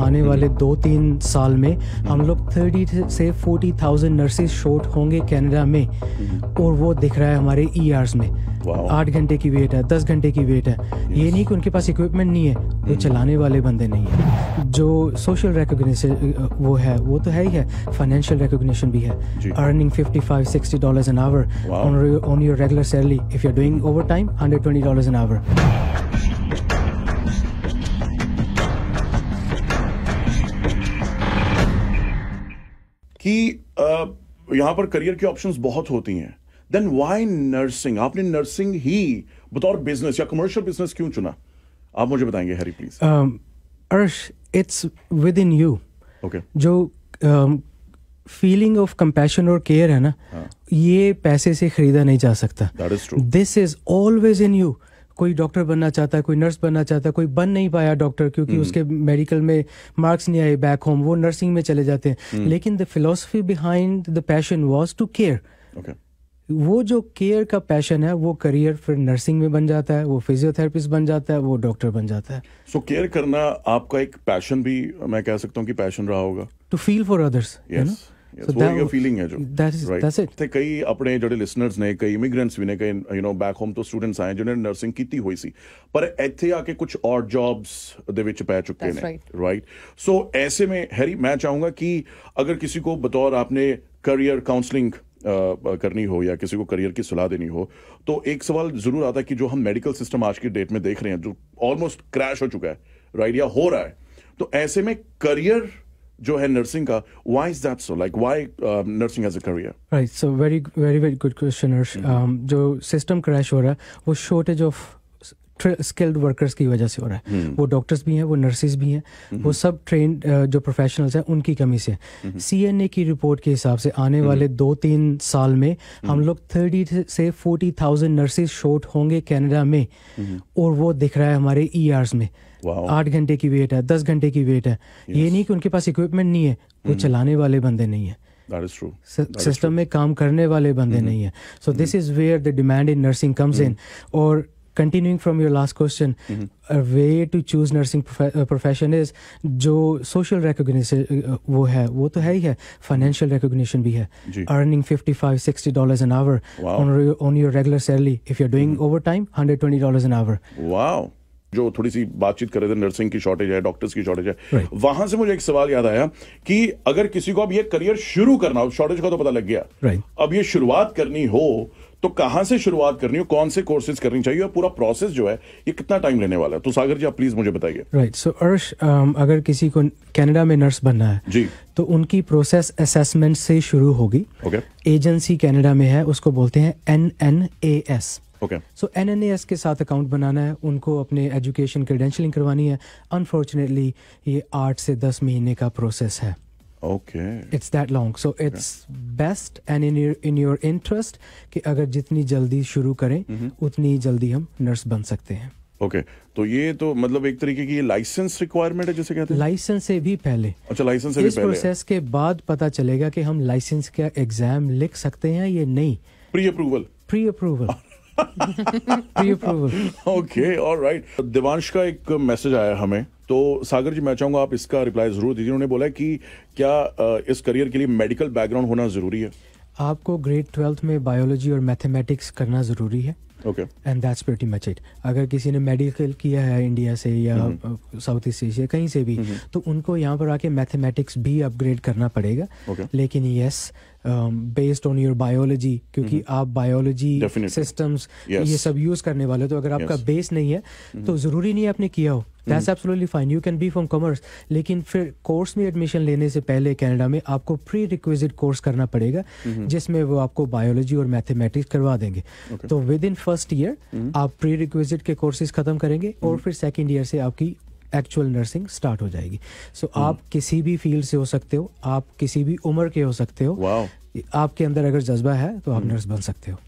आने वाले हाँ। दो तीन साल में हम लोग थर्टी से फोर्टी थाउजेंड नर्सेज शॉर्ट होंगे कनाडा में हम्म। और वो दिख रहा है हमारे ई e आर्स में आठ घंटे की वेट है दस घंटे की वेट है ये नहीं कि उनके पास इक्विपमेंट नहीं है वो हम्म। चलाने वाले बंदे नहीं है जो सोशल रिकोगशन वो है वो तो है ही है फाइनेंशियल रिकोगशन भी है earning fifty five sixty dollar an hour on your regular salary if you are doing over time hundred twenty dollar an hour कि यहाँ पर करियर के ऑप्शन बहुत होती हैं देन वाई नर्सिंग आपने नर्सिंग ही बतौर बिजनेस या कमर्शियल बिजनेस क्यों चुना आप मुझे बताएंगे Hari please Arsh it's within you okay जो फीलिंग ऑफ कंपैशन और केयर है ना हाँ। ये पैसे से खरीदा नहीं जा सकता this is always in you कोई डॉक्टर बनना चाहता है कोई नर्स बनना चाहता है कोई बन नहीं पाया डॉक्टर क्योंकि हम्म। उसके मेडिकल में मार्क्स नहीं आए बैक होम वो नर्सिंग में चले जाते हैं हम्म। लेकिन the philosophy behind the passion was to care वो जो केयर का पैशन है वो करियर फिर नर्सिंग में बन जाता है वो फिजियोथेरेपिस्ट बन जाता है वो डॉक्टर बन जाता है सो so, केयर करना आपका एक पैशन भी मैं कह सकता हूँ कि पैशन रहा होगा to feel for others so feeling है जो दैट्स करियर काउंसलिंग करनी हो या किसी को करियर की सलाह देनी हो तो एक सवाल ज़रूर आता है कि जो हम मेडिकल सिस्टम आज की डेट में देख रहे हैं जो ऑलमोस्ट क्रैश हो चुका है राइट या हो रहा है तो ऐसे में करियर जो है नर्सिंग का why is that so like why nursing as a career right so very very very good question जो सिस्टम क्रैश हो रहा है वो शॉर्टेज ऑफ स्किल्ड वर्कर्स की वजह से हो रहा है हम्म। वो डॉक्टर्स भी हैं वो नर्सिस भी हैं हम्म। वो सब ट्रेन जो प्रोफेशनल्स हैं उनकी कमी से सी एन ए की रिपोर्ट के हिसाब से आने वाले हम्म। दो तीन साल में हम लोग थर्टी से फोर्टी थाउजेंड नर्सिस शॉर्ट होंगे कैनेडा में और वो दिख रहा है हमारे ई e आर्स में आठ घंटे की वेट है दस घंटे की वेट है ये नहीं कि उनके पास इक्विपमेंट नहीं है वो चलाने वाले बंदे नहीं है सिस्टम में काम करने वाले बंदे नहीं है so this is where the demand in nursing comes in और continuing from your last question way to choose nursing profession is जो सोशल रिकोगशन uh, वो है वो तो है ही है फाइनेंशियल रिकोगशन भी है earning fifty five sixty dollar an hour on your regular salary if you're doing over time hundred twenty dollar an hour wow जो थोड़ी सी बातचीत कर रहे थे नर्सिंग की शॉर्टेज है डॉक्टर्स की शॉर्टेज है right. वहां से मुझे एक सवाल याद आया कि अगर किसी को अब ये करियर शुरू करना हो शॉर्टेज का तो पता लग गया right. अब ये शुरुआत करनी हो तो कहां से शुरुआत करनी हो कौन से कोर्सेज करनी चाहिए और पूरा प्रोसेस जो है ये कितना टाइम लेने वाला है तो सागर जी आप प्लीज मुझे बताइए राइट सो अर्श अगर किसी को कनाडा में नर्स बनना है जी तो उनकी प्रोसेस असेसमेंट से शुरू होगी ओके एजेंसी कनाडा में है उसको बोलते हैं N N A S okay so N N S के साथ अकाउंट बनाना है उनको अपने एजुकेशन क्रेडेंशलिंग करवानी है अनफॉर्चुनेटली ये आठ से दस महीने का प्रोसेस है okay it's that long so it's best and in your in your interest कि अगर जितनी जल्दी शुरू करें mm-hmm. उतनी जल्दी हम नर्स बन सकते हैं ओके okay. तो ये तो मतलब एक तरीके की लाइसेंस रिक्वायरमेंट है जैसे कहते हैं लाइसेंस से भी पहले अच्छा लाइसेंस से भी पहले इस प्रोसेस के बाद पता चलेगा कि हम लाइसेंस का एग्जाम लिख सकते हैं या नहीं pre approval pre approval pre approval okay alright Divansh का एक मैसेज आया हमें तो सागर जी मैं चाहूंगा आप इसका रिप्लाई ज़रूर दीजिए उन्होंने बोला कि क्या इस करियर के लिए मेडिकल बैकग्राउंड होना ज़रूरी है आपको ग्रेड ट्वेल्थ में बायोलॉजी और मैथमेटिक्स करना ज़रूरी है and that's pretty much it अगर किसी ने मेडिकल किया है इंडिया से या साउथ ईस्ट एशिया कहीं से भी हम्म, हम्म। तो उनको यहाँ पर आके मैथमेटिक्स भी अपग्रेड करना पड़ेगा okay. लेकिन yes based on your biology क्योंकि mm-hmm. आप बायोलॉजी सिस्टम्स yes. ये सब यूज़ करने वाले हो तो अगर आपका बेस yes. नहीं है mm-hmm. तो ज़रूरी नहीं है आपने किया हो that's absolutely fine you can be from commerce लेकिन फिर कोर्स में एडमिशन लेने से पहले कनाडा में आपको प्री रिक्विजिट कोर्स करना पड़ेगा hmm. जिसमें वो आपको बायोलॉजी और मैथमेटिक्स करवा देंगे तो विद इन फर्स्ट ईयर आप प्री रिक्विजिट के कोर्सेज खत्म करेंगे और hmm. फिर सेकेंड ईयर से आपकी एक्चुअल नर्सिंग स्टार्ट हो जाएगी सो so, hmm. आप किसी भी फील्ड से हो सकते हो आप किसी भी उम्र के हो सकते हो आपके अंदर अगर जज्बा है तो आप नर्स बन सकते हो